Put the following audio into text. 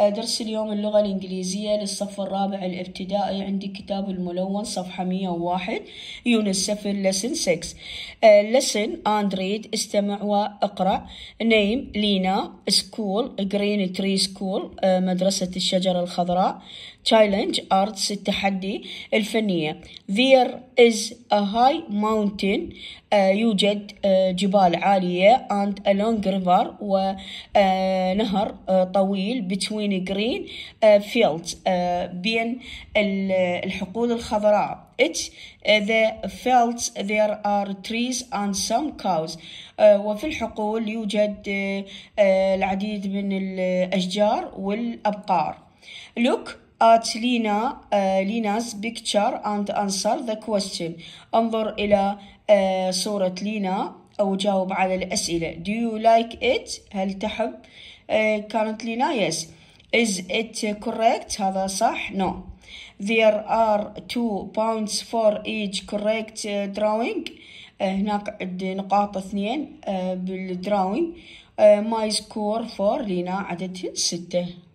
آه، درس اليوم اللغة الإنجليزية للصف الرابع الابتدائي عندي كتاب الملون صفحة 101 يونس سفر lesson 6 listen and read استمع واقرأ name لينا school green tree school آه، مدرسة الشجرة الخضراء challenge arts التحدي الفنية there is a high mountain آه، يوجد جبال عالية and a long river ونهر طويل between بين جرين فيلد بين الحقول الخضراء it uh, the fields there are trees and some cows uh, وفي الحقول يوجد uh, العديد من الأشجار والأبقار look at Lina uh, Lina's picture and answer the question انظر إلى uh, صورة لينا أو جاوب على الأسئلة do you like it هل تحب uh, كانت لينا yes Is it correct? هذا صح؟ No. There are two pounds for each correct drawing. هناك نقاط اثنين بالدراوين. My score for لينا عدد ستة.